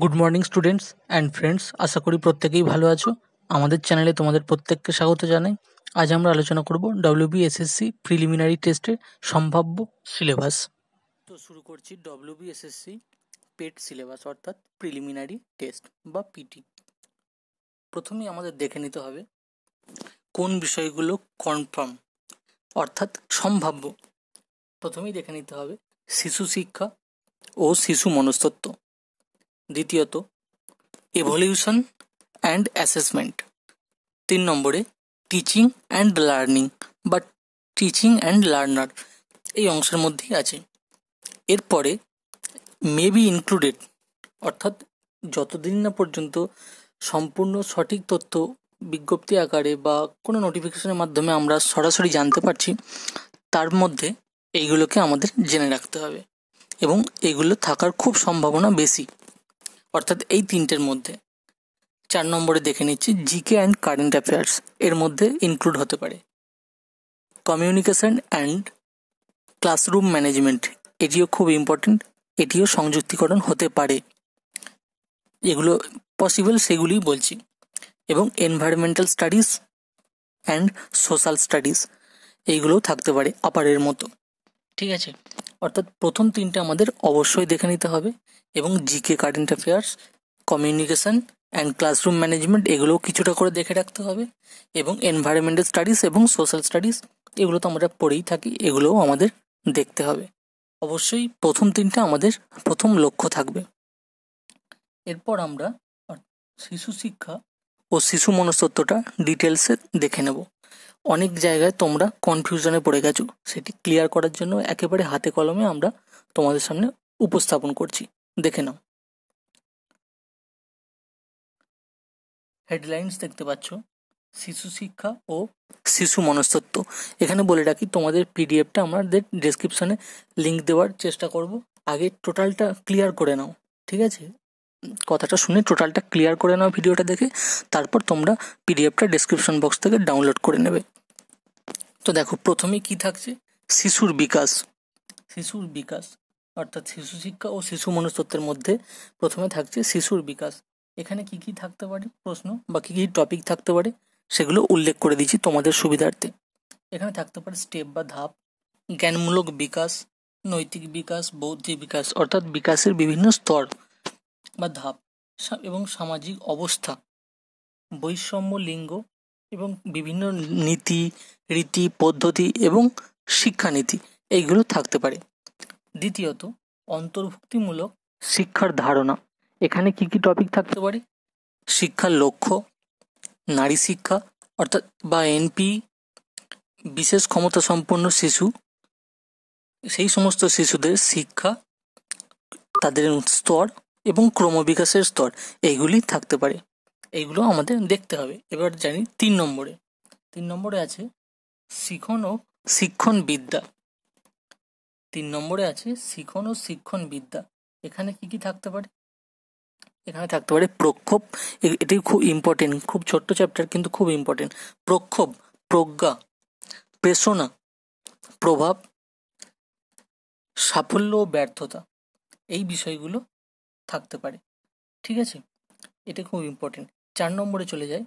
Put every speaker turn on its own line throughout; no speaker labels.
good morning students and friends আশা করি প্রত্যেকেই ভালো আছো আমাদের চ্যানেলে তোমাদের প্রত্যেককে স্বাগত জানাই আজ আমরা আলোচনা করব ডব্লিউবিএসএসসি প্রিলিমিনারি টেস্টের সম্ভাব্য সিলেবাস তো শুরু করছি বি ডব্লিউবিএসএসসি পেট সিলেবাস অর্থাৎ প্রিলিমিনারি টেস্ট বা পিটি প্রথমেই আমাদের দেখে নিতে হবে কোন বিষয়গুলো কনফার্ম অর্থাৎ সম্ভাব্য প্রথমেই দেখে নিতে হবে শিশু শিক্ষা ও শিশু মনস্তত্ত্ব দ্বিতীয়ত এভলিউশন অ্যান্ড অ্যাসেসমেন্ট তিন নম্বরে টিচিং অ্যান্ড লার্নিং বা টিচিং অ্যান্ড লার্নার এই অংশের মধ্যেই আছে এরপরে মে বি ইনক্লুডেড অর্থাৎ যতদিন না পর্যন্ত সম্পূর্ণ সঠিক তথ্য বিজ্ঞপ্তি আকারে বা কোনো নোটিফিকেশনের মাধ্যমে আমরা সরাসরি জানতে পারছি তার মধ্যে এইগুলোকে আমাদের জেনে রাখতে হবে এবং এগুলো থাকার খুব সম্ভাবনা বেশি অর্থাৎ এই তিনটের মধ্যে চার নম্বরে দেখে নিচ্ছি জিকে অ্যান্ড কারেন্ট অ্যাফেয়ার্স এর মধ্যে ইনক্লুড হতে পারে কমিউনিকেশন অ্যান্ড ক্লাসরুম ম্যানেজমেন্ট এটিও খুব ইম্পর্টেন্ট এটিও সংযুক্তিকরণ হতে পারে এগুলো পসিবল সেগুলি বলছি এবং environmental studies and social studies এইগুলোও থাকতে পারে আপারের মতো ঠিক আছে অর্থাৎ প্রথম তিনটা আমাদের অবশ্যই দেখে নিতে হবে এবং GK current affairs communication and classroom management এগুলোও কিছুটা করে দেখে রাখতে হবে এবং এনভায়রনমেন্টাল স্টাডিজ এবং সোশ্যাল স্টাডিজ এগুলো তো আমরা পড়েই থাকি এগুলোও আমাদের দেখতে হবে অবশ্যই প্রথম তিনটা আমাদের প্রথম লক্ষ্য থাকবে এরপর আমরা শিশু শিক্ষা ও শিশু মনস্তত্বটা ডিটেলসে দেখে নেব অনেক জায়গায় তোমরা কনফিউশনে পড়ে গেছো সেটি ক্লিয়ার করার জন্য একেবারে হাতে কলমে আমরা তোমাদের সামনে উপস্থাপন করছি দেখে নাও হেডলাইন্স দেখতে পাচ্ছ শিশু শিক্ষা ও শিশু মনস্তত্ত্ব এখানে বলে রাখি তোমাদের পিডিএফটা আমাদের ডেসক্রিপশানে লিঙ্ক দেওয়ার চেষ্টা করব আগে টোটালটা ক্লিয়ার করে নাও ঠিক আছে কথাটা শুনে টোটালটা ক্লিয়ার করে নাও ভিডিওটা দেখে তারপর তোমরা পিডিএফটা ডেসক্রিপশন বক্স থেকে ডাউনলোড করে নেবে তো দেখো প্রথমে কি থাকছে শিশুর বিকাশ শিশুর বিকাশ অর্থাৎ শিশু শিক্ষা ও শিশু মনস্তত্ত্বের মধ্যে প্রথমে থাকছে শিশুর বিকাশ এখানে কি কি থাকতে পারে প্রশ্ন বা কী কী টপিক থাকতে পারে সেগুলো উল্লেখ করে দিচ্ছি তোমাদের সুবিধার্থে এখানে থাকতে পারে স্টেপ বা ধাপ জ্ঞানমূলক বিকাশ নৈতিক বিকাশ বৌদ্ধিক বিকাশ অর্থাৎ বিকাশের বিভিন্ন স্তর বা ধাপ এবং সামাজিক অবস্থা বৈষম্য লিঙ্গ এবং বিভিন্ন নীতি রীতি পদ্ধতি এবং শিক্ষানীতি এইগুলো থাকতে পারে দ্বিতীয়ত অন্তর্ভুক্তিমূলক শিক্ষার ধারণা এখানে কি কি টপিক থাকতে পারে শিক্ষার লক্ষ্য নারী শিক্ষা অর্থাৎ বা এনপি বিশেষ ক্ষমতা সম্পন্ন শিশু সেই সমস্ত শিশুদের শিক্ষা তাদের স্তর এবং ক্রমবিকাশের স্তর এইগুলি থাকতে পারে এইগুলো আমাদের দেখতে হবে এবার জানি তিন নম্বরে তিন নম্বরে আছে শিখন ও শিক্ষণ বিদ্যা তিন নম্বরে আছে শিখন ও শিক্ষণ বিদ্যা এখানে কি কি থাকতে পারে এখানে থাকতে পারে প্রক্ষোভ এটি খুব ইম্পর্টেন্ট খুব ছোট্ট চ্যাপ্টার কিন্তু খুব ইম্পর্টেন্ট প্রক্ষোভ প্রজ্ঞা প্রেষণা প্রভাব সাফল্য ও ব্যর্থতা এই বিষয়গুলো থাকতে পারে ঠিক আছে এটা খুব ইম্পর্টেন্ট চার নম্বরে চলে যায়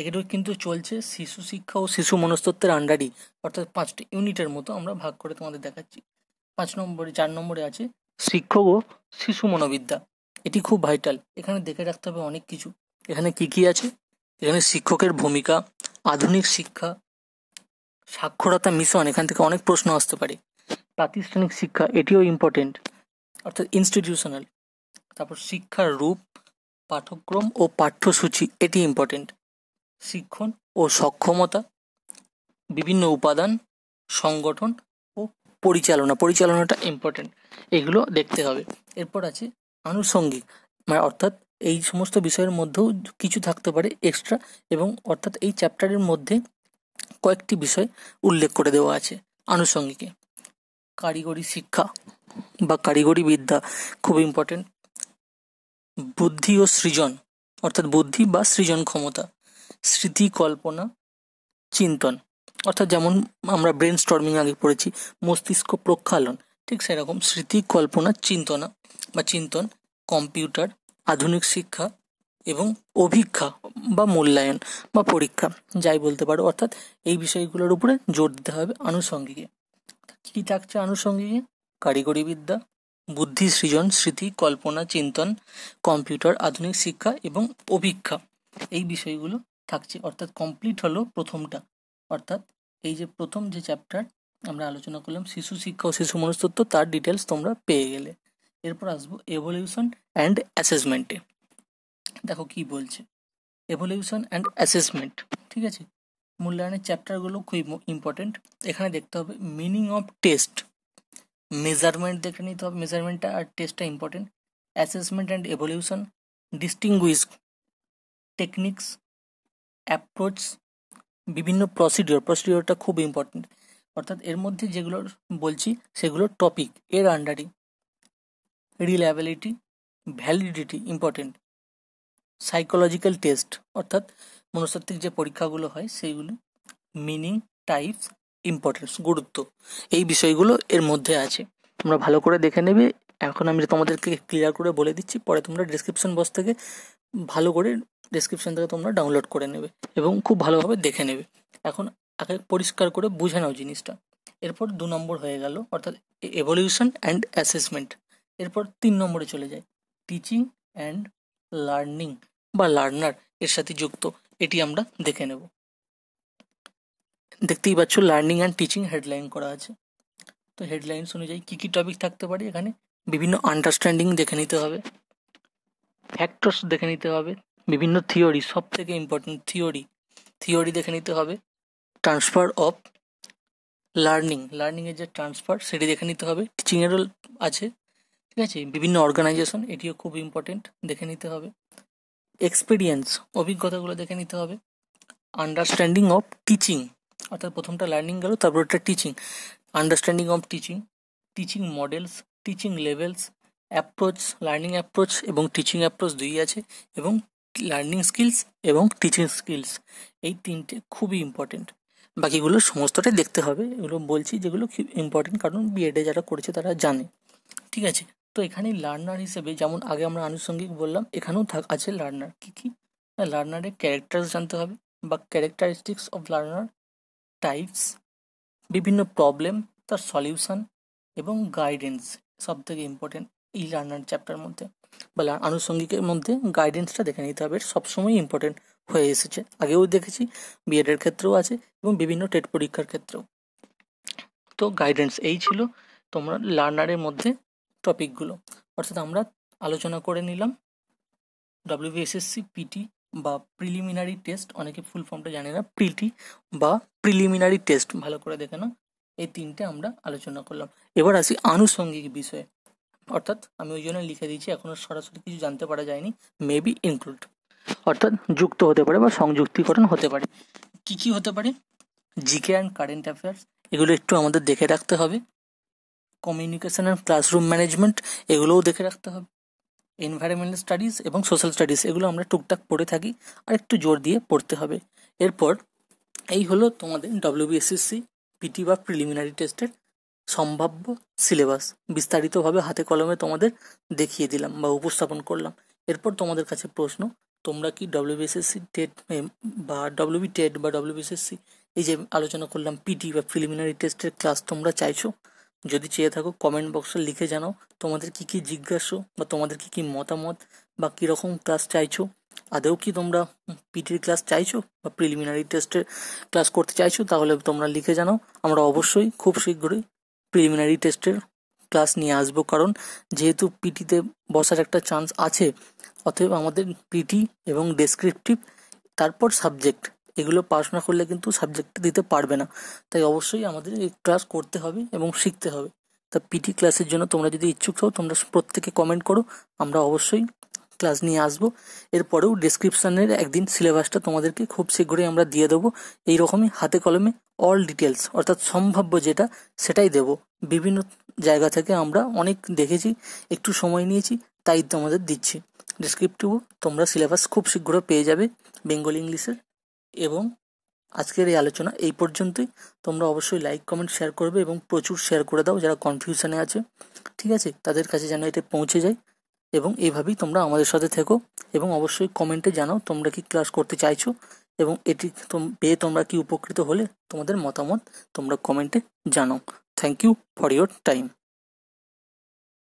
এগুলো কিন্তু চলছে শিশু শিক্ষা ও শিশু মনস্তত্ত্বের আন্ডারই অর্থাৎ পাঁচটি ইউনিটের মতো আমরা ভাগ করে তোমাদের দেখাচ্ছি পাঁচ নম্বরে চার নম্বরে আছে শিক্ষক ও শিশু মনোবিদ্যা এটি খুব ভাইটাল এখানে দেখে রাখতে হবে অনেক কিছু এখানে কি কি আছে এখানে শিক্ষকের ভূমিকা আধুনিক শিক্ষা সাক্ষরতা মিশন এখান থেকে অনেক প্রশ্ন আসতে পারে প্রাতিষ্ঠানিক শিক্ষা এটিও ইম্পর্টেন্ট অর্থাৎ ইনস্টিটিউশনাল তারপর শিক্ষার রূপ পাঠ্যক্রম ও পাঠ্যসূচি এটি ইম্পর্টেন্ট শিক্ষণ ও সক্ষমতা বিভিন্ন উপাদান সংগঠন ও পরিচালনা পরিচালনাটা ইম্পর্টেন্ট এগুলো দেখতে হবে এরপর আছে আনুষঙ্গিক মানে অর্থাৎ এই সমস্ত বিষয়ের মধ্যেও কিছু থাকতে পারে এক্সট্রা এবং অর্থাৎ এই চ্যাপ্টারের মধ্যে কয়েকটি বিষয় উল্লেখ করে দেওয়া আছে আনুষঙ্গিকে কারিগরি শিক্ষা বা কারিগরি বিদ্যা খুব ইম্পর্টেন্ট বুদ্ধি ও সৃজন অর্থাৎ বুদ্ধি বা সৃজন ক্ষমতা স্মৃতি কল্পনা চিন্তন অর্থাৎ যেমন আমরা ব্রেন স্টর্মিং আগে পড়েছি মস্তিষ্ক প্রক্ষালন ঠিক সেরকম স্মৃতি কল্পনা চিন্তনা বা চিন্তন কম্পিউটার আধুনিক শিক্ষা এবং অভিজ্ঞা বা মূল্যায়ন বা পরীক্ষা যাই বলতে পারো অর্থাৎ এই বিষয়গুলোর উপরে জোর দিতে হবে আনুষঙ্গিকে কী থাকছে আনুষঙ্গিকে কারিগরি বিদ্যা বুদ্ধি সৃজন স্মৃতি কল্পনা চিন্তন কম্পিউটার আধুনিক শিক্ষা এবং অভিজ্ঞা এই বিষয়গুলো থাকছে অর্থাৎ কমপ্লিট হলো প্রথমটা অর্থাৎ এই যে প্রথম যে চ্যাপ্টার আমরা আলোচনা করলাম শিশু শিক্ষা ও শিশু মনস্তত্ব তার ডিটেলস তোমরা পেয়ে গেলে এরপর আসবো এভলিউশন অ্যান্ড অ্যাসেসমেন্টে দেখো কি বলছে এভলিউশন অ্যান্ড অ্যাসেসমেন্ট ঠিক আছে মূল্যায়নের চ্যাপ্টারগুলো খুবই ইম্পর্টেন্ট এখানে দেখতে হবে মিনিং অফ টেস্ট মেজারমেন্ট দেখে নিতে হবে মেজারমেন্টটা আর টেস্টটা important assessment and evaluation distinguish techniques approach বিভিন্ন প্রসিডিওর প্রসিডিওরটা খুব ইম্পর্টেন্ট অর্থাৎ এর মধ্যে যেগুলো বলছি সেগুলো টপিক এর আন্ডারে reliability validity important psychological test অর্থাৎ মনস্তাত্ত্বিক যে পরীক্ষাগুলো হয় সেইগুলো মিনিং টাইপস ইম্পর্টেন্স গুরুত্ব এই বিষয়গুলো এর মধ্যে আছে তোমরা ভালো করে দেখে নেবে এখন আমি তোমাদেরকে ক্লিয়ার করে বলে দিচ্ছি পরে তোমরা ডিসক্রিপশন বক্স থেকে ভালো করে ডিসক্রিপশন থেকে তোমরা ডাউনলোড করে নেবে এবং খুব ভালোভাবে দেখে নেবে এখন আগে পরিষ্কার করে বুঝে নাও জিনিসটা এরপর দু নম্বর হয়ে গেল অর্থাৎ এভলিউশন অ্যান্ড অ্যাসেসমেন্ট এরপর তিন নম্বরে চলে যায় টিচিং অ্যান্ড লার্নিং বা লার্নার এর সাথে যুক্ত এটি আমরা দেখে নেব দেখতেই পাচ্ছ লার্নিং অ্যান্ড টিচিং হেডলাইন করা আছে তো হেডলাইন্স অনুযায়ী কী কী টপিক থাকতে পারে এখানে বিভিন্ন আন্ডারস্ট্যান্ডিং দেখে নিতে হবে ফ্যাক্টরস দেখে নিতে হবে বিভিন্ন থিওরি সব থেকে ইম্পর্টেন্ট থিওরি থিওরি দেখে নিতে হবে ট্রান্সফার অফ লার্নিং লার্নিংয়ের যে ট্রান্সফার সেটি দেখে নিতে হবে টিচিংয়েরও আছে ঠিক আছে বিভিন্ন অর্গানাইজেশন এটিও খুব ইম্পর্টেন্ট দেখে নিতে হবে এক্সপিরিয়েন্স অভিজ্ঞতাগুলো দেখে নিতে হবে আন্ডারস্ট্যান্ডিং অফ টিচিং অর্থাৎ প্রথমটা লার্নিং গেল তারপর একটা teaching understanding of teaching teaching models teaching levels approach learning approach এবং টিচিং অ্যাপ্রোচ দুই আছে এবং লার্নিং স্কিলস এবং টিচিং স্কিলস এই তিনটে খুবই ইম্পর্টেন্ট বাকিগুলো সমস্তটাই দেখতে হবে এগুলো বলছি যেগুলো খুব ইম্পর্টেন্ট কারণ বিএডে যারা করেছে তারা জানে ঠিক আছে তো এখানে লার্নার হিসেবে যেমন আগে আমরা আনুষঙ্গিক বললাম এখানেও থাক আছে লার্নার কী কী লার্নারের ক্যারেক্টার্স জানতে হবে বা ক্যারেক্টারিস্টিক্স অফ লার্নার টাইপস বিভিন্ন প্রবলেম তার সলিউশন এবং গাইডেন্স সব থেকে ইম্পর্টেন্ট ই লার্নার চ্যাপ্টার মধ্যে বা আনুষঙ্গিকের মধ্যে গাইডেন্সটা দেখে নিতে হবে সবসময় ইম্পর্টেন্ট হয়ে এসেছে আগেও দেখেছি বিএডের ক্ষেত্রেও আছে এবং বিভিন্ন টেট পরীক্ষার ক্ষেত্রেও তো গাইডেন্স এই ছিল তোমরা লার্নারের মধ্যে টপিকগুলো অর্থাৎ আমরা আলোচনা করে নিলাম ডব্লিউবিএসএসসি পিটি বা প্রিলিমিনারি টেস্ট অনেকে ফুল ফর্মটা জানে না প্রিটি বা প্রিলিমিনারি টেস্ট ভালো করে দেখে না এই তিনটে আমরা আলোচনা করলাম এবার আসি আনুষঙ্গিক বিষয়ে অর্থাৎ আমি ওই জন্য লিখে দিয়েছি এখনও সরাসরি কিছু জানতে পারা যায়নি মেবি ইনক্লুড অর্থাৎ যুক্ত হতে পারে বা সংযুক্তিকরণ হতে পারে কি কি হতে পারে জিকে অ্যান্ড কারেন্ট অ্যাফেয়ার্স এগুলো একটু আমাদের দেখে রাখতে হবে কমিউনিকেশন অ্যান্ড ক্লাসরুম ম্যানেজমেন্ট এগুলোও দেখে রাখতে হবে এনভায়রনমেন্টাল স্টাডিজ এবং সোশ্যাল স্টাডিজ এগুলো আমরা টুকটাক পড়ে থাকি আর একটু জোর দিয়ে পড়তে হবে এরপর এই হলো তোমাদের ডব্লিউবিএসএসসি পিটি বা প্রিলিমিনারি টেস্টের সম্ভাব্য সিলেবাস বিস্তারিতভাবে হাতে কলমে তোমাদের দেখিয়ে দিলাম বা উপস্থাপন করলাম এরপর তোমাদের কাছে প্রশ্ন তোমরা কি ডব্লিউবিএসএসসি টেট বা ডব্লিউবি টেট বা ডব্লিউবিএসএসসি এই যে আলোচনা করলাম পিটি বা প্রিলিমিনারি টেস্টের ক্লাস তোমরা চাইছো যদি চেয়ে থাকো কমেন্ট বক্সে লিখে জানাও তোমাদের কি কি জিজ্ঞাসা বা তোমাদের কি কি মতামত বা কীরকম ক্লাস চাইছো আদেও কি তোমরা পিটির ক্লাস চাইছো বা প্রিলিমিনারি টেস্টের ক্লাস করতে চাইছো তাহলে তোমরা লিখে জানাও আমরা অবশ্যই খুব শীঘ্রই প্রিলিমিনারি টেস্টের ক্লাস নিয়ে আসবো কারণ যেহেতু পিটিতে বসার একটা চান্স আছে অতএব আমাদের পিটি এবং ডেসক্রিপটিভ তারপর সাবজেক্ট এগুলো পাশ না করলে কিন্তু সাবজেক্ট দিতে পারবে না তাই অবশ্যই আমাদের এই ক্লাস করতে হবে এবং শিখতে হবে তা পিটি ক্লাসের জন্য তোমরা যদি ইচ্ছুক হও তোমরা প্রত্যেকে কমেন্ট করো আমরা অবশ্যই ক্লাস নিয়ে আসবো এরপরেও ডেসক্রিপশানের একদিন সিলেবাসটা তোমাদেরকে খুব শীঘ্রই আমরা দিয়ে দেবো এইরকমই হাতে কলমে অল ডিটেলস অর্থাৎ সম্ভাব্য যেটা সেটাই দেব বিভিন্ন জায়গা থেকে আমরা অনেক দেখেছি একটু সময় নিয়েছি তাই তোমাদের দিচ্ছি ডিসক্রিপটিভও তোমরা সিলেবাস খুব শীঘ্র পেয়ে যাবে বেঙ্গল ইংলিশের এবং আজকের এই আলোচনা এই পর্যন্তই তোমরা অবশ্যই লাইক কমেন্ট শেয়ার করবে এবং প্রচুর শেয়ার করে দাও যারা কনফিউশনে আছে ঠিক আছে তাদের কাছে যেন এটা পৌঁছে যায় এবং এইভাবেই তোমরা আমাদের সাথে থেকো এবং অবশ্যই কমেন্টে জানাও তোমরা কি ক্লাস করতে চাইছো এবং এটি পেয়ে তোমরা কি উপকৃত হলে তোমাদের মতামত তোমরা কমেন্টে জানাও thank you for your time